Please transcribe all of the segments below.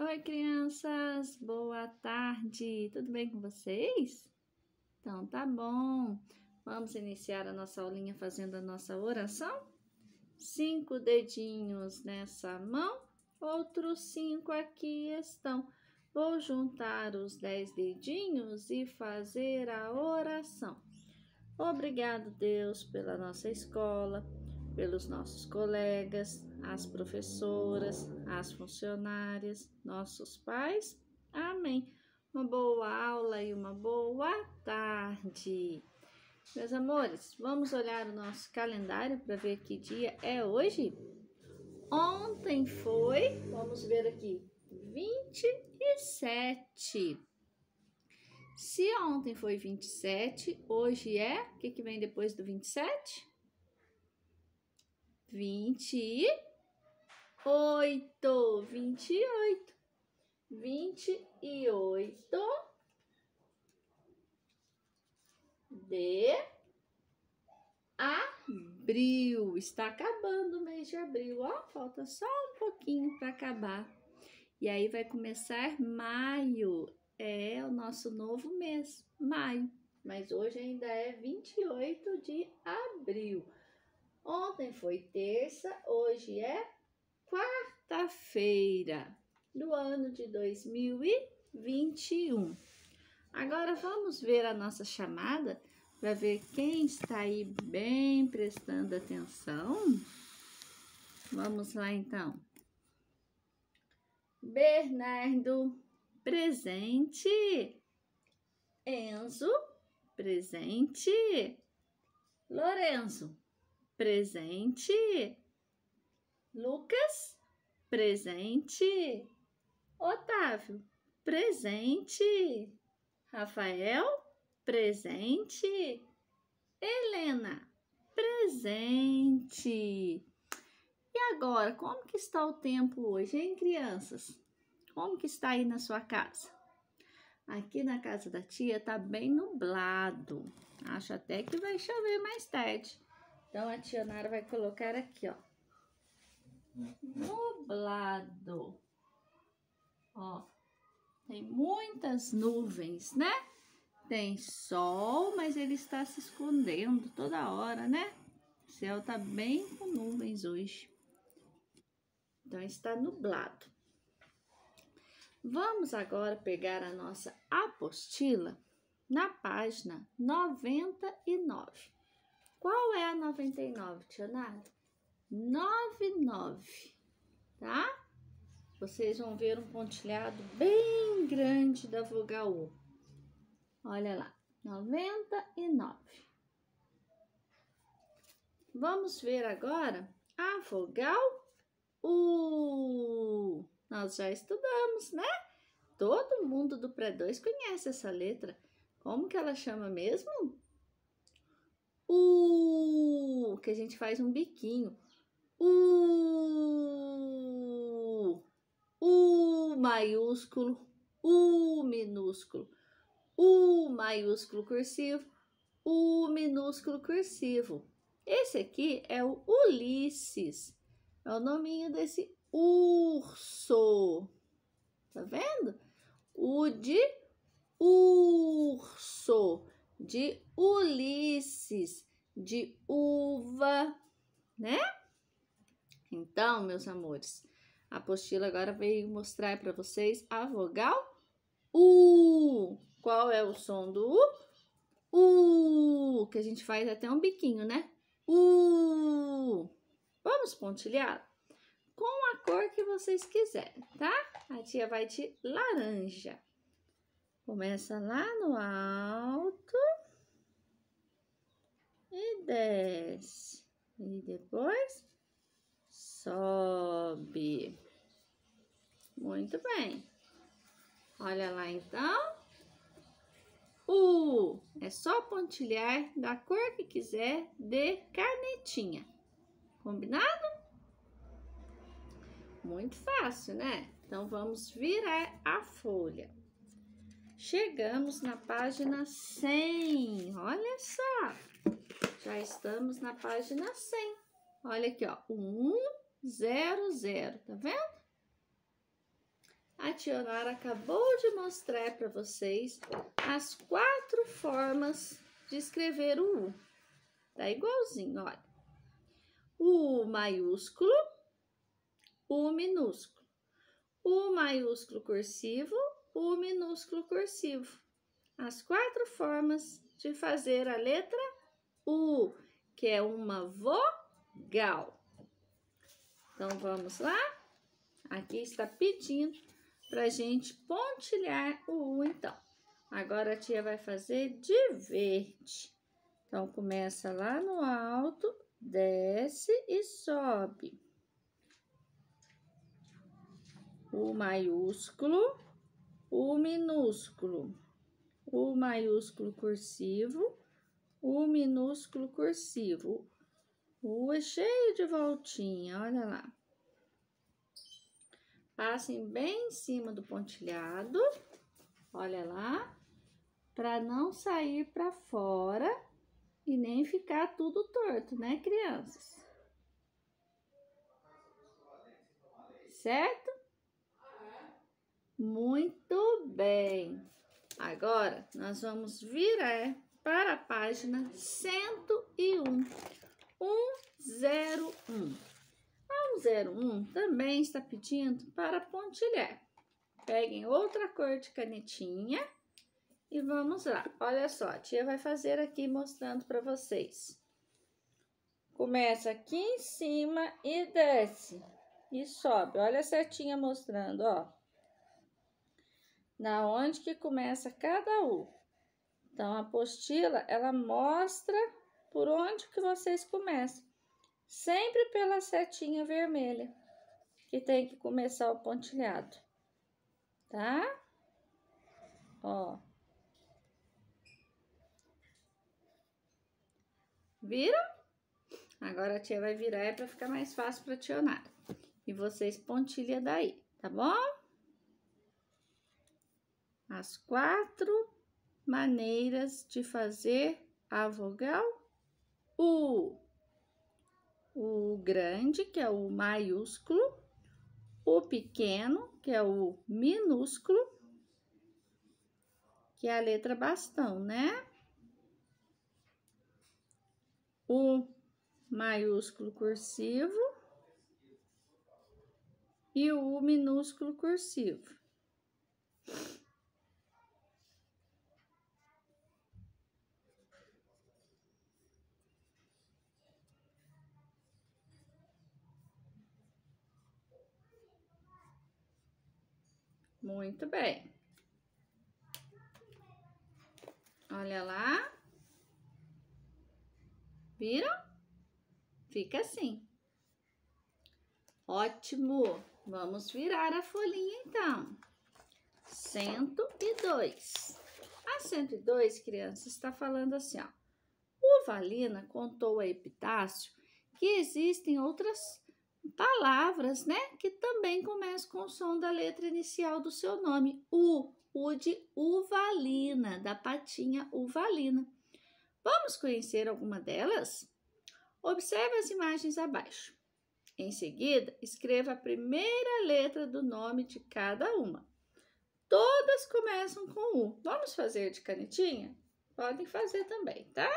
Oi, crianças! Boa tarde! Tudo bem com vocês? Então, tá bom! Vamos iniciar a nossa aulinha fazendo a nossa oração? Cinco dedinhos nessa mão, outros cinco aqui estão. Vou juntar os dez dedinhos e fazer a oração. Obrigado, Deus, pela nossa escola pelos nossos colegas, as professoras, as funcionárias, nossos pais. Amém. Uma boa aula e uma boa tarde. Meus amores, vamos olhar o nosso calendário para ver que dia é hoje? Ontem foi, vamos ver aqui, 27. Se ontem foi 27, hoje é, o que, que vem depois do 27? vinte e oito, vinte e oito, vinte e oito de abril. Está acabando o mês de abril, ó, falta só um pouquinho para acabar. E aí vai começar maio, é o nosso novo mês, maio. Mas hoje ainda é 28 de abril. Ontem foi terça, hoje é quarta-feira do ano de 2021. Agora vamos ver a nossa chamada para ver quem está aí bem prestando atenção. Vamos lá então. Bernardo, presente. Enzo, presente. Lorenzo, presente. Lucas, presente. Otávio, presente. Rafael, presente. Helena, presente. E agora, como que está o tempo hoje, hein, crianças? Como que está aí na sua casa? Aqui na casa da tia tá bem nublado. Acho até que vai chover mais tarde. Então, a tia Nara vai colocar aqui, ó. Nublado. Ó, tem muitas nuvens, né? Tem sol, mas ele está se escondendo toda hora, né? O céu tá bem com nuvens hoje. Então, está nublado. Vamos agora pegar a nossa apostila na página 99. Qual é a 99, tia Nara? 99, tá? Vocês vão ver um pontilhado bem grande da vogal U. Olha lá, 99. Vamos ver agora a vogal U. Nós já estudamos, né? Todo mundo do pré-2 conhece essa letra. Como que ela chama mesmo? U, uh, que a gente faz um biquinho. U, uh, U uh, maiúsculo, U minúsculo, U maiúsculo cursivo, U minúsculo cursivo. Esse aqui é o Ulisses, é o nominho desse urso. Tá vendo? U de urso de Ulisses, de uva, né? Então, meus amores, a apostila agora veio mostrar para vocês a vogal U. Qual é o som do U? U, que a gente faz até um biquinho, né? U. Vamos pontilhar? Com a cor que vocês quiserem, tá? A tia vai de laranja. Começa lá no alto e desce. E depois sobe. Muito bem. Olha lá então. U é só pontilhar da cor que quiser de canetinha. Combinado? Muito fácil, né? Então vamos virar a folha. Chegamos na página 100. Olha só. Já estamos na página 100. Olha aqui, ó. 0. tá vendo? A Tionara acabou de mostrar para vocês as quatro formas de escrever o U. Tá igualzinho, olha. O U maiúsculo, U minúsculo. U maiúsculo cursivo o minúsculo cursivo. As quatro formas de fazer a letra U, que é uma vogal. Então, vamos lá? Aqui está pedindo para a gente pontilhar o U, então. Agora, a tia vai fazer de verde. Então, começa lá no alto, desce e sobe. O maiúsculo o minúsculo, o maiúsculo cursivo, o minúsculo cursivo. O é cheio de voltinha, olha lá. Passem bem em cima do pontilhado, olha lá, para não sair para fora e nem ficar tudo torto, né, crianças? Certo? Muito bem. Agora, nós vamos virar é, para a página 101. 101. A 101 também está pedindo para pontilhar. Peguem outra cor de canetinha e vamos lá. Olha só, a tia vai fazer aqui mostrando para vocês. Começa aqui em cima e desce. E sobe. Olha a setinha mostrando, ó na onde que começa cada U. Então, a apostila, ela mostra por onde que vocês começam. Sempre pela setinha vermelha, que tem que começar o pontilhado. Tá? Ó. Viram? Agora a tia vai virar é para ficar mais fácil para a tia E vocês pontilha daí, tá bom? as quatro maneiras de fazer a vogal U. O grande, que é o maiúsculo, o pequeno, que é o minúsculo, que é a letra bastão, né? O maiúsculo cursivo e o minúsculo cursivo. Muito bem. Olha lá. Viram? Fica assim. Ótimo. Vamos virar a folhinha, então. 102. A 102, crianças, está falando assim, ó. O Valina contou a Epitácio que existem outras palavras, né, que também começam com o som da letra inicial do seu nome. U, U de uvalina, da patinha uvalina. Vamos conhecer alguma delas? Observe as imagens abaixo. Em seguida, escreva a primeira letra do nome de cada uma. Todas começam com U. Vamos fazer de canetinha? Podem fazer também, tá?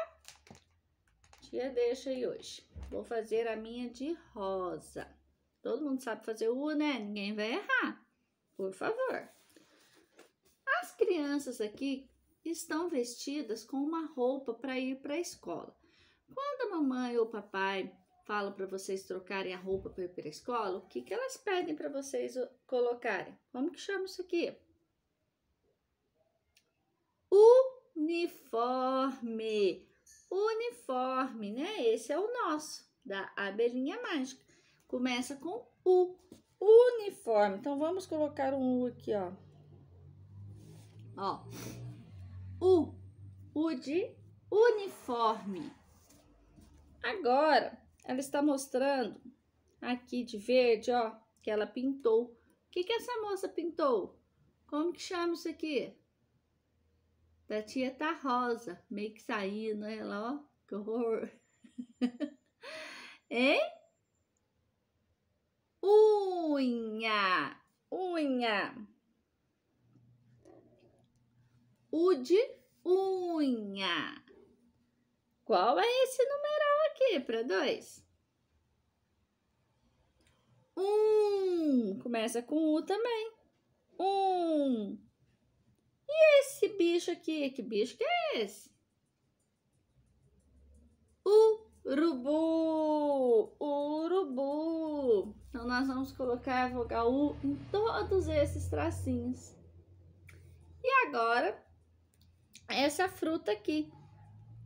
Tia deixa aí hoje. Vou fazer a minha de rosa. Todo mundo sabe fazer o, né? Ninguém vai errar. Por favor. As crianças aqui estão vestidas com uma roupa para ir para a escola. Quando a mamãe ou o papai falam para vocês trocarem a roupa para ir para a escola, o que, que elas pedem para vocês colocarem? Como que chama isso aqui? Uniforme uniforme, né? Esse é o nosso, da abelhinha mágica. Começa com U, uniforme. Então, vamos colocar um U aqui, ó. Ó, U, U de uniforme. Agora, ela está mostrando aqui de verde, ó, que ela pintou. O que, que essa moça pintou? Como que chama isso aqui? Da tia tá rosa, meio que saindo, ela, né, ó, que horror. hein? Unha, unha. U de unha. Qual é esse numeral aqui para dois? Um. Começa com U também. Um. E esse bicho aqui? Que bicho que é esse? Urubu! Urubu! Então, nós vamos colocar a vogal U em todos esses tracinhos. E agora, essa fruta aqui.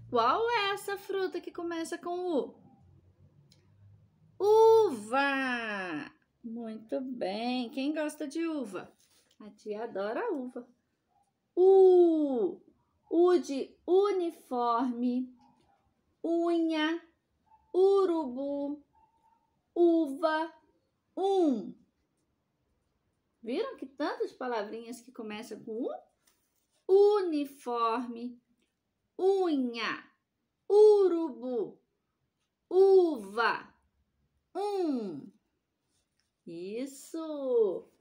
Qual é essa fruta que começa com U? Uva! Muito bem. Quem gosta de uva? A tia adora uva. U, U de uniforme, unha, urubu, uva, um. Viram que tantas palavrinhas que começam com um? Uniforme, unha, urubu, uva, um. Isso!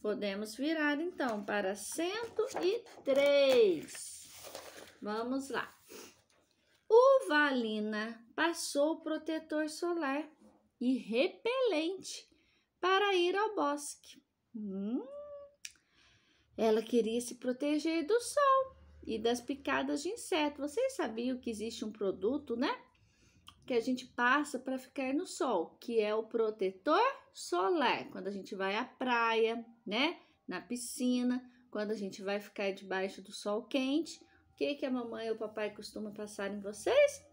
Podemos virar então para 103. Vamos lá. O Valina passou protetor solar e repelente para ir ao bosque. Hum. Ela queria se proteger do sol e das picadas de inseto. Vocês sabiam que existe um produto, né? Que a gente passa para ficar no sol, que é o protetor solar. Quando a gente vai à praia, né? Na piscina, quando a gente vai ficar debaixo do sol quente, o que, que a mamãe ou o papai costuma passar em vocês?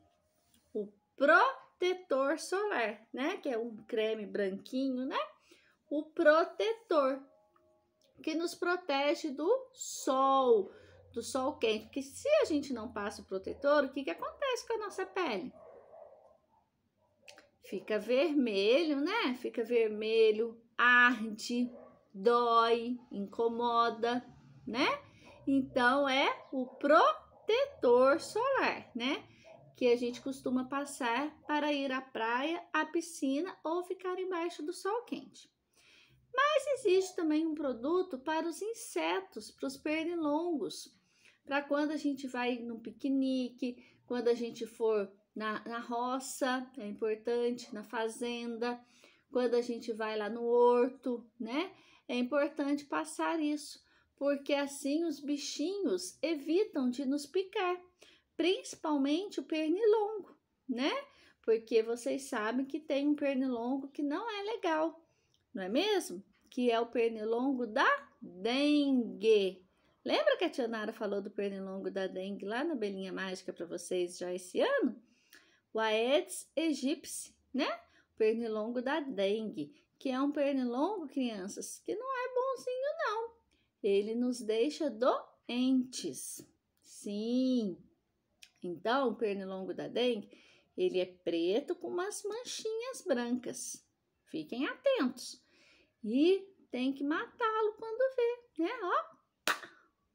O protetor solar, né? Que é um creme branquinho, né? O protetor, que nos protege do sol, do sol quente. Porque se a gente não passa o protetor, o que, que acontece com a nossa pele? Fica vermelho, né? Fica vermelho, arde dói, incomoda, né? Então é o protetor solar, né? Que a gente costuma passar para ir à praia, à piscina ou ficar embaixo do sol quente. Mas existe também um produto para os insetos, para os pernilongos, para quando a gente vai num piquenique, quando a gente for na, na roça, é importante, na fazenda, quando a gente vai lá no horto, né? É importante passar isso, porque assim os bichinhos evitam de nos picar, principalmente o pernilongo, né? Porque vocês sabem que tem um pernilongo que não é legal, não é mesmo? Que é o pernilongo da dengue. Lembra que a tia Nara falou do pernilongo da dengue lá na Belinha Mágica para vocês já esse ano? O Aedes aegypti, né? O pernilongo da dengue, que é um pernilongo, crianças, que não é bonzinho, não. Ele nos deixa doentes. Sim. Então, o pernilongo da dengue, ele é preto com umas manchinhas brancas. Fiquem atentos. E tem que matá-lo quando vê, né? Ó,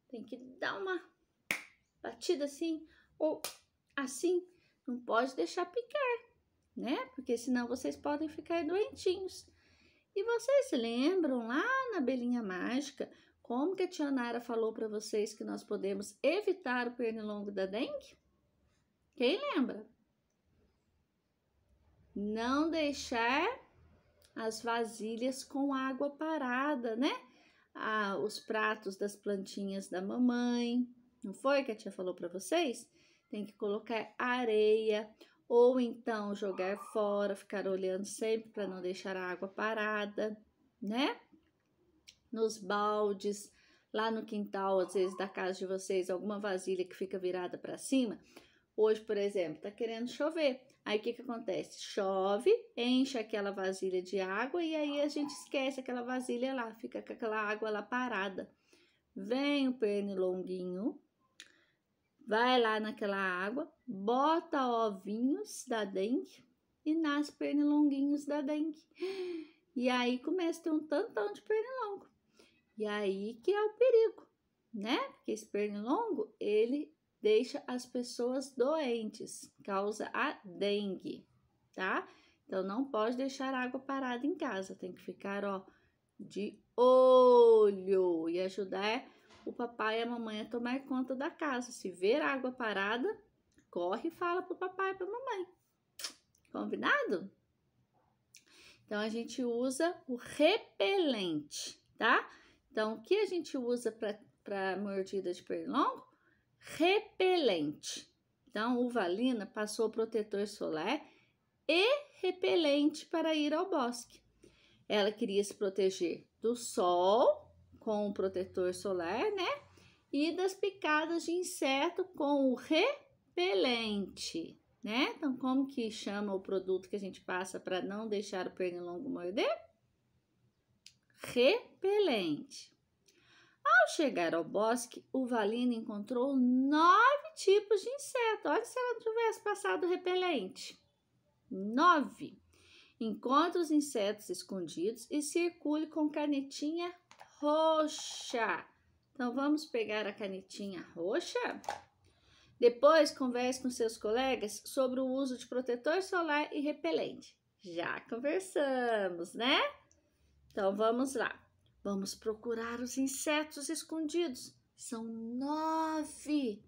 tem que dar uma batida assim ou assim. Não pode deixar picar, né? Porque senão vocês podem ficar doentinhos. E vocês lembram lá na Belinha Mágica como que a tia Nara falou para vocês que nós podemos evitar o pernilongo da dengue? Quem lembra? Não deixar as vasilhas com água parada, né? Ah, os pratos das plantinhas da mamãe. Não foi que a tia falou para vocês? Tem que colocar areia ou então jogar fora, ficar olhando sempre para não deixar a água parada, né? Nos baldes, lá no quintal, às vezes da casa de vocês, alguma vasilha que fica virada para cima. Hoje, por exemplo, tá querendo chover. Aí o que que acontece? Chove, enche aquela vasilha de água e aí a gente esquece aquela vasilha lá, fica com aquela água lá parada. Vem o pernilonguinho, vai lá naquela água, bota ovinhos da dengue e nasce pernilonguinhos da dengue. E aí começa a ter um tantão de pernilongo. E aí que é o perigo, né? Porque esse pernilongo, ele deixa as pessoas doentes, causa a dengue, tá? Então não pode deixar a água parada em casa, tem que ficar, ó, de olho e ajudar é o papai e a mamãe a tomar conta da casa. Se ver a água parada, corre e fala pro papai e pra mamãe. Combinado? Então, a gente usa o repelente, tá? Então, o que a gente usa para mordida de pernilongo? Repelente. Então, uvalina passou protetor solar e repelente para ir ao bosque. Ela queria se proteger do sol com o protetor solar, né? E das picadas de inseto com o repelente, né? Então, como que chama o produto que a gente passa para não deixar o pernilongo morder? Repelente. Ao chegar ao bosque, o Valina encontrou nove tipos de inseto. Olha se ela não tivesse passado repelente. Nove. Encontre os insetos escondidos e circule com canetinha roxa. Então, vamos pegar a canetinha roxa? Depois, converse com seus colegas sobre o uso de protetor solar e repelente. Já conversamos, né? Então, vamos lá. Vamos procurar os insetos escondidos. São nove.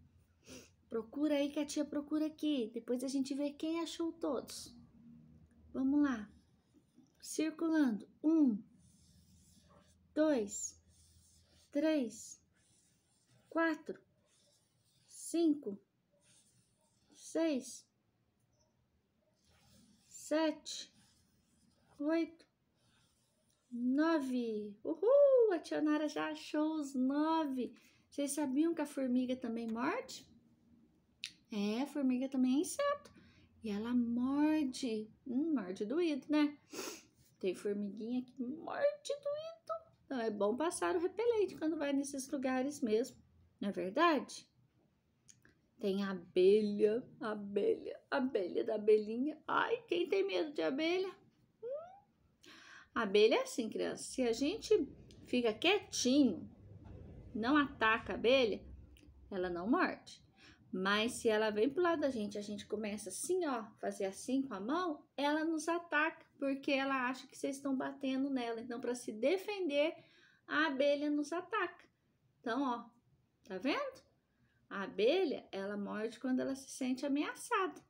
Procura aí que a tia procura aqui. Depois a gente vê quem achou todos. Vamos lá. Circulando. Um, dois, três, quatro, cinco, seis, sete, oito, nove. Uhul! A tia Nara já achou os nove. Vocês sabiam que a formiga também morde? É, a formiga também é inseto. E ela morde. Hum, morde doído, né? Tem formiguinha que morde doído então é bom passar o repelente quando vai nesses lugares mesmo, não é verdade? Tem abelha, abelha, abelha da abelhinha. Ai, quem tem medo de abelha? Hum. Abelha é assim, criança. Se a gente fica quietinho, não ataca a abelha, ela não morde. Mas se ela vem pro lado da gente, a gente começa assim, ó, fazer assim com a mão, ela nos ataca porque ela acha que vocês estão batendo nela. Então, para se defender, a abelha nos ataca. Então, ó, tá vendo? A abelha, ela morde quando ela se sente ameaçada.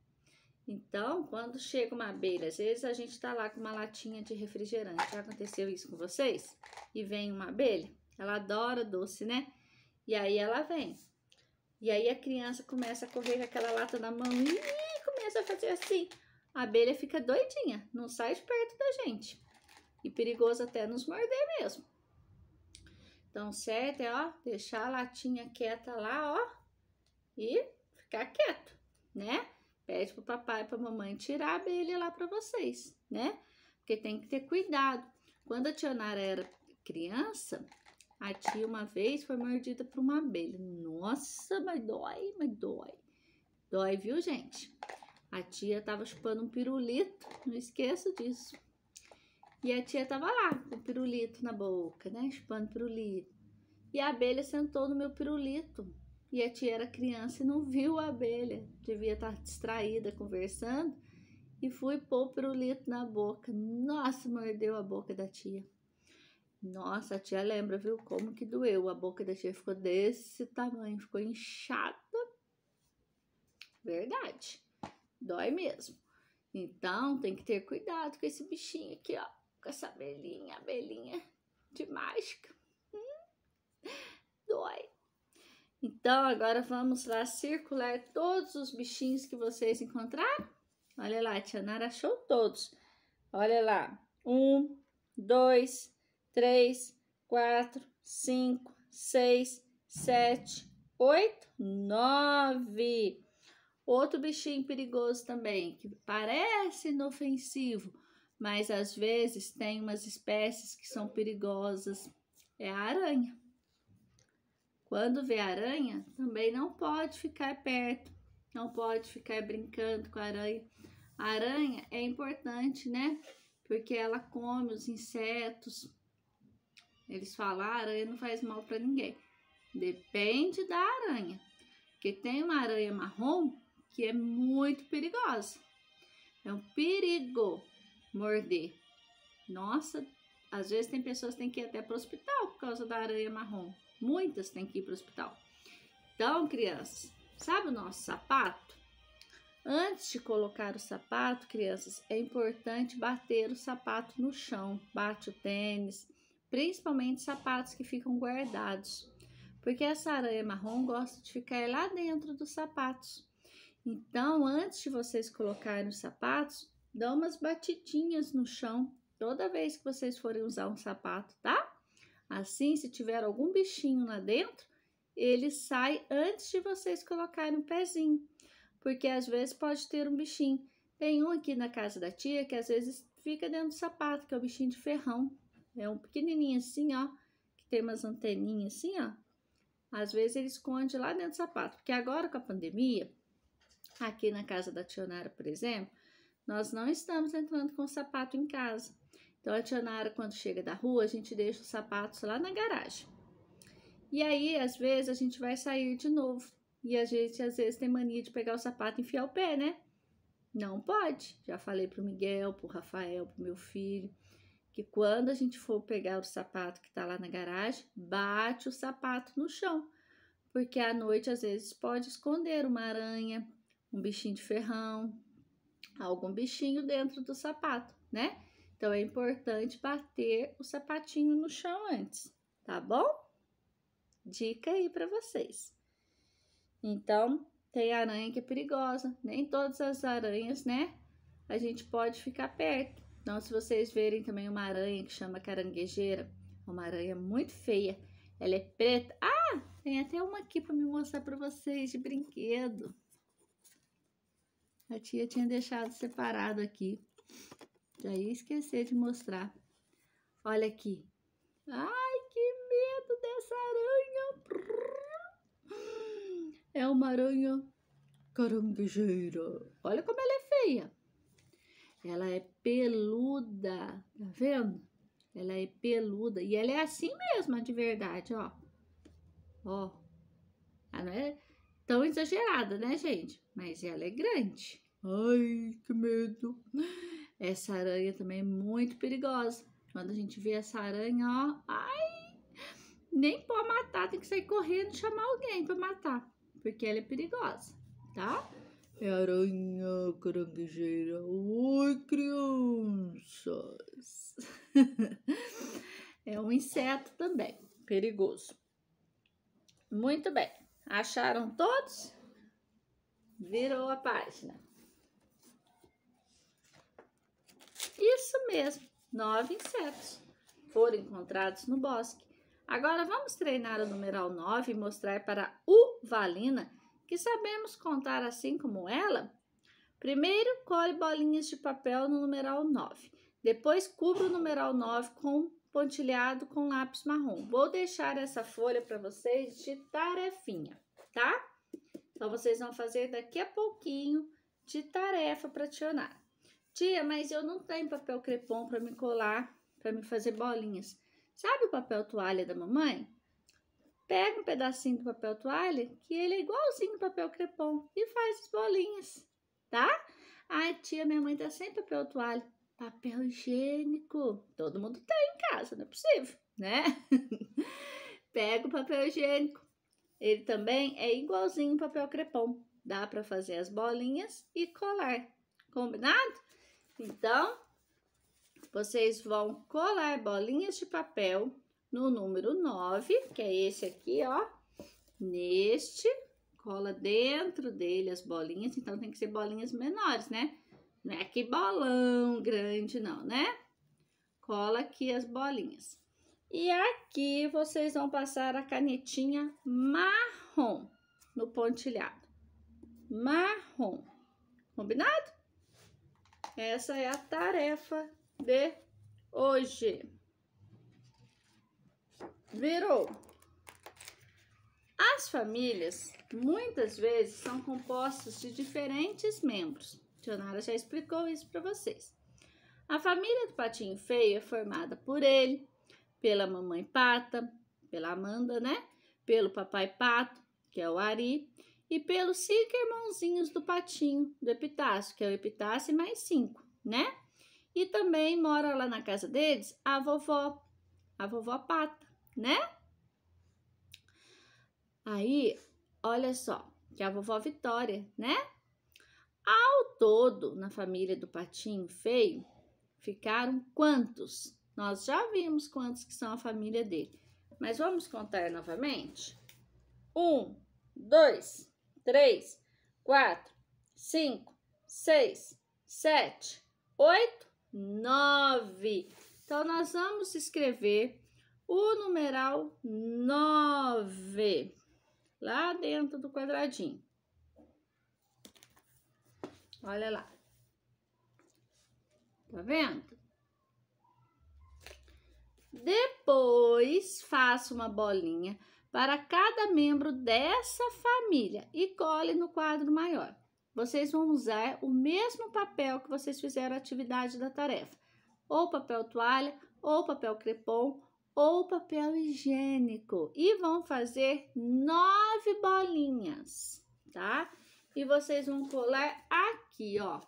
Então, quando chega uma abelha, às vezes a gente tá lá com uma latinha de refrigerante. Já aconteceu isso com vocês? E vem uma abelha, ela adora doce, né? E aí ela vem. E aí a criança começa a correr com aquela lata na mão e começa a fazer assim a abelha fica doidinha, não sai de perto da gente. E perigoso até nos morder mesmo. Então, certo é, ó, deixar a latinha quieta lá, ó, e ficar quieto, né? Pede pro papai e pra mamãe tirar a abelha lá pra vocês, né? Porque tem que ter cuidado. Quando a tia Nara era criança, a tia uma vez foi mordida por uma abelha. Nossa, mas dói, mas dói. Dói, viu, gente? A tia estava chupando um pirulito, não esqueço disso. E a tia estava lá, com o pirulito na boca, né? Chupando pirulito. E a abelha sentou no meu pirulito. E a tia era criança e não viu a abelha. Devia estar distraída conversando. E fui pôr o pirulito na boca. Nossa, mordeu a boca da tia. Nossa, a tia lembra, viu? Como que doeu. A boca da tia ficou desse tamanho, ficou inchada. Verdade. Dói mesmo. Então, tem que ter cuidado com esse bichinho aqui, ó. Com essa abelhinha, abelhinha de mágica. Hum, dói. Então, agora vamos lá circular todos os bichinhos que vocês encontraram. Olha lá, a tia Nara achou todos. Olha lá. Um, dois, três, quatro, cinco, seis, sete, oito, nove. Outro bichinho perigoso também, que parece inofensivo, mas às vezes tem umas espécies que são perigosas, é a aranha. Quando vê aranha, também não pode ficar perto, não pode ficar brincando com a aranha. A aranha é importante, né? Porque ela come os insetos. Eles falam, ah, a aranha não faz mal para ninguém. Depende da aranha. Porque tem uma aranha marrom que é muito perigosa. É um perigo morder. Nossa, às vezes tem pessoas que têm que ir até para o hospital por causa da aranha marrom. Muitas têm que ir para o hospital. Então, crianças, sabe o nosso sapato? Antes de colocar o sapato, crianças, é importante bater o sapato no chão. Bate o tênis, principalmente sapatos que ficam guardados. Porque essa aranha marrom gosta de ficar lá dentro dos sapatos. Então, antes de vocês colocarem os sapatos, dá umas batidinhas no chão toda vez que vocês forem usar um sapato, tá? Assim, se tiver algum bichinho lá dentro, ele sai antes de vocês colocarem o pezinho, porque às vezes pode ter um bichinho. Tem um aqui na casa da tia que às vezes fica dentro do sapato, que é o bichinho de ferrão. É um pequenininho assim, ó, que tem umas anteninhas assim, ó. Às vezes ele esconde lá dentro do sapato, porque agora com a pandemia, Aqui na casa da tia Nara, por exemplo, nós não estamos entrando com o sapato em casa. Então, a tia Nara, quando chega da rua, a gente deixa os sapatos lá na garagem. E aí, às vezes, a gente vai sair de novo. E a gente, às vezes, tem mania de pegar o sapato e enfiar o pé, né? Não pode. Já falei pro Miguel, pro Rafael, pro meu filho, que quando a gente for pegar o sapato que tá lá na garagem, bate o sapato no chão. Porque à noite, às vezes, pode esconder uma aranha, um bichinho de ferrão, algum bichinho dentro do sapato, né? Então é importante bater o sapatinho no chão antes, tá bom? Dica aí para vocês. Então, tem aranha que é perigosa, nem todas as aranhas, né? A gente pode ficar perto. Então, se vocês verem também uma aranha que chama caranguejeira, é uma aranha muito feia, ela é preta. Ah, tem até uma aqui para me mostrar para vocês de brinquedo. A tia tinha deixado separado aqui. Já ia esquecer de mostrar. Olha aqui. Ai, que medo dessa aranha! É uma aranha caranguejeira. Olha como ela é feia. Ela é peluda, tá vendo? Ela é peluda. E ela é assim mesmo, de verdade, ó. Ó. Ela não é tão exagerada, né, gente? Mas ela é grande. Ai, que medo! Essa aranha também é muito perigosa. Quando a gente vê essa aranha, ó, ai, nem pode matar, tem que sair correndo e chamar alguém para matar, porque ela é perigosa, tá? É aranha caranguejeira. Oi, crianças! é um inseto também, perigoso. Muito bem. Acharam todos? Virou a página. Isso mesmo, nove insetos foram encontrados no bosque. Agora vamos treinar o numeral 9 e mostrar para Uvalina que sabemos contar assim como ela. Primeiro, cole bolinhas de papel no numeral 9. Depois, cubra o numeral 9 com pontilhado com lápis marrom. Vou deixar essa folha para vocês de tarefinha, tá? Então, vocês vão fazer daqui a pouquinho de tarefa para tionar. Tia, mas eu não tenho papel crepom para me colar, para me fazer bolinhas. Sabe o papel toalha da mamãe? Pega um pedacinho do papel toalha, que ele é igualzinho ao papel crepom, e faz as bolinhas, tá? Ai, tia, minha mãe tá sem papel toalha papel higiênico. Todo mundo tem em casa, não é possível, né? Pega o papel higiênico. Ele também é igualzinho papel crepom. Dá para fazer as bolinhas e colar. Combinado? Então, vocês vão colar bolinhas de papel no número 9, que é esse aqui, ó. Neste, cola dentro dele as bolinhas. Então, tem que ser bolinhas menores, né? Não é que bolão grande, não, né? Cola aqui as bolinhas. E aqui vocês vão passar a canetinha marrom no pontilhado. Marrom. Combinado? Essa é a tarefa de hoje. Virou. As famílias muitas vezes são compostas de diferentes membros. Tionara já explicou isso para vocês. A família do Patinho Feio é formada por ele, pela mamãe Pata, pela Amanda, né? Pelo papai Pato, que é o Ari, e pelos cinco irmãozinhos do Patinho, do Epitácio, que é o Epitácio e mais cinco, né? E também mora lá na casa deles a vovó, a vovó Pata, né? Aí, olha só, que é a vovó Vitória, né? Ao todo, na família do patinho feio, ficaram quantos? Nós já vimos quantos que são a família dele. Mas vamos contar novamente? Um, dois, três, quatro, cinco, seis, sete, oito, nove. Então, nós vamos escrever o numeral nove lá dentro do quadradinho. Olha lá. Tá vendo? Depois, faça uma bolinha para cada membro dessa família e cole no quadro maior. Vocês vão usar o mesmo papel que vocês fizeram a atividade da tarefa. Ou papel toalha, ou papel crepom, ou papel higiênico. E vão fazer nove bolinhas, tá? e vocês vão colar aqui, ó.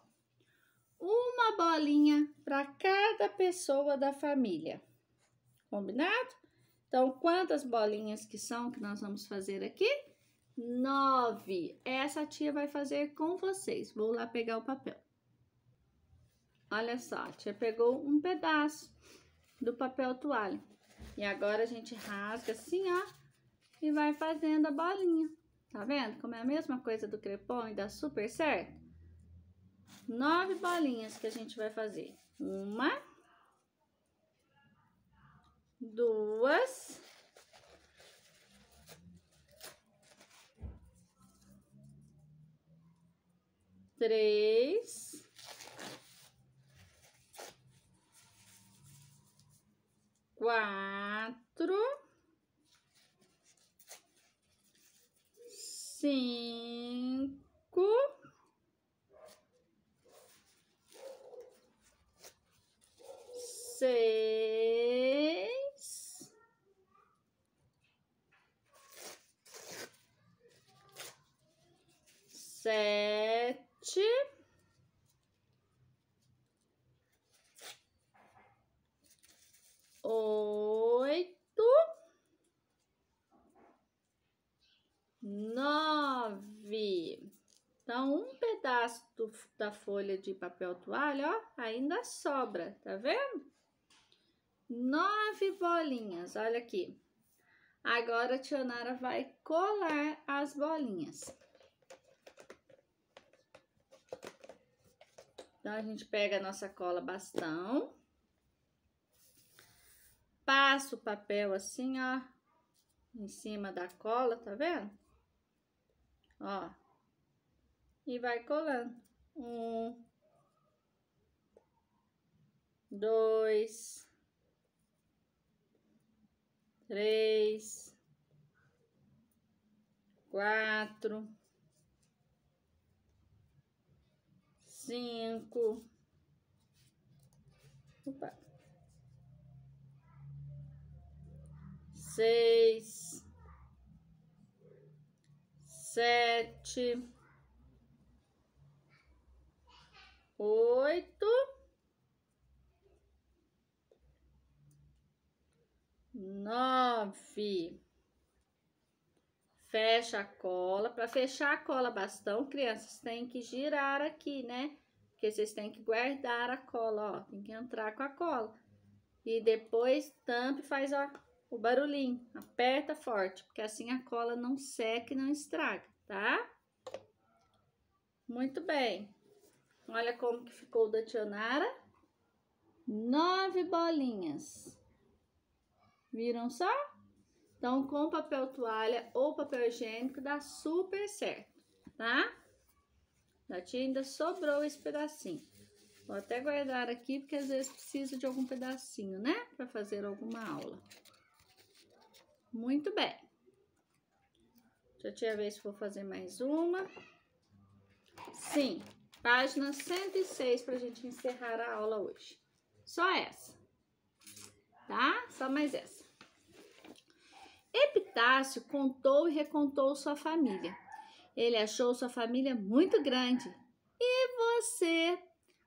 Uma bolinha para cada pessoa da família. Combinado? Então, quantas bolinhas que são que nós vamos fazer aqui? Nove. Essa tia vai fazer com vocês. Vou lá pegar o papel. Olha só, a tia pegou um pedaço do papel toalha. E agora a gente rasga assim, ó, e vai fazendo a bolinha. Tá vendo como é a mesma coisa do crepom e dá super certo? Nove bolinhas que a gente vai fazer. Uma. Duas. Três. Quatro. 是。da folha de papel toalha, ó, ainda sobra, tá vendo? Nove bolinhas, olha aqui. Agora a Tionara vai colar as bolinhas. Então, a gente pega a nossa cola bastão. Passa o papel assim, ó, em cima da cola, tá vendo? Ó, e vai colando um, dois, três, quatro, cinco, opa, seis, sete oito, nove. Fecha a cola. Para fechar a cola bastão, crianças, tem que girar aqui, né? Porque vocês têm que guardar a cola, ó. Tem que entrar com a cola. E depois tampa e faz, ó, o barulhinho. Aperta forte, porque assim a cola não seca e não estraga, tá? Muito bem. Olha como que ficou o da Tionara. Nove bolinhas. Viram só? Então, com papel toalha ou papel higiênico, dá super certo, tá? Da tia ainda sobrou esse pedacinho. Vou até guardar aqui, porque às vezes precisa de algum pedacinho, né? Para fazer alguma aula. Muito bem. Deixa eu ver se vou fazer mais uma. Sim. Página 106 para a gente encerrar a aula hoje. Só essa, tá? Só mais essa. Epitácio contou e recontou sua família. Ele achou sua família muito grande. E você?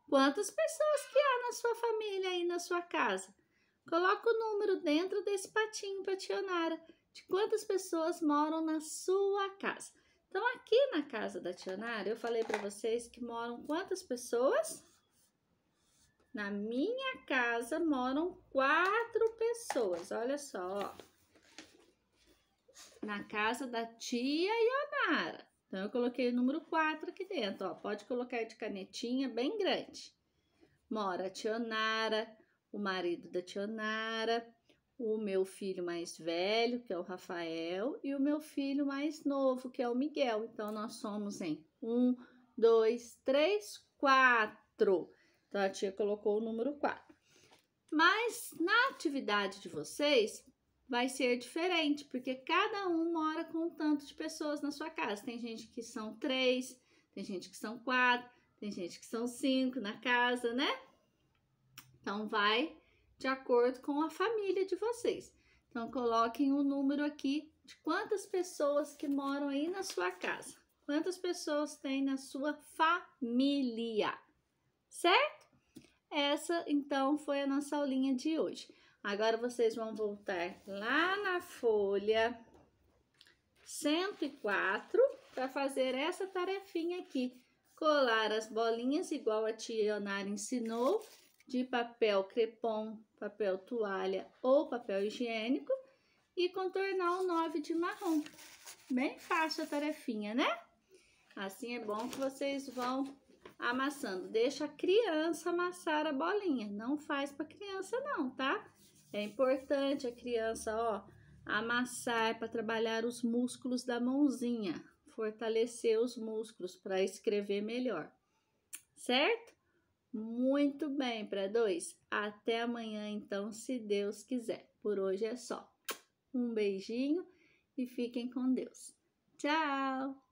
Quantas pessoas que há na sua família aí na sua casa? Coloca o número dentro desse patinho, Tionara. de quantas pessoas moram na sua casa. Então, aqui na casa da Tionara, eu falei para vocês que moram quantas pessoas? Na minha casa moram quatro pessoas, olha só. Na casa da tia Ionara. Então, eu coloquei o número 4 aqui dentro, ó. Pode colocar de canetinha, bem grande. Mora a Tionara, o marido da Tionara, o meu filho mais velho, que é o Rafael, e o meu filho mais novo, que é o Miguel. Então, nós somos em um, dois, três, quatro. Então, a tia colocou o número quatro. Mas na atividade de vocês vai ser diferente, porque cada um mora com um tanto de pessoas na sua casa. Tem gente que são três, tem gente que são quatro, tem gente que são cinco na casa, né? Então, vai de acordo com a família de vocês. Então, coloquem o um número aqui de quantas pessoas que moram aí na sua casa. Quantas pessoas tem na sua família, certo? Essa, então, foi a nossa aulinha de hoje. Agora, vocês vão voltar lá na folha 104 para fazer essa tarefinha aqui. Colar as bolinhas, igual a tia Leonara ensinou, de papel crepom, papel toalha ou papel higiênico e contornar o 9 de marrom. Bem fácil a tarefinha, né? Assim é bom que vocês vão amassando. Deixa a criança amassar a bolinha. Não faz para criança não, tá? É importante a criança, ó, amassar para trabalhar os músculos da mãozinha, fortalecer os músculos para escrever melhor. Certo? Muito bem, para dois. Até amanhã, então, se Deus quiser. Por hoje é só. Um beijinho e fiquem com Deus. Tchau!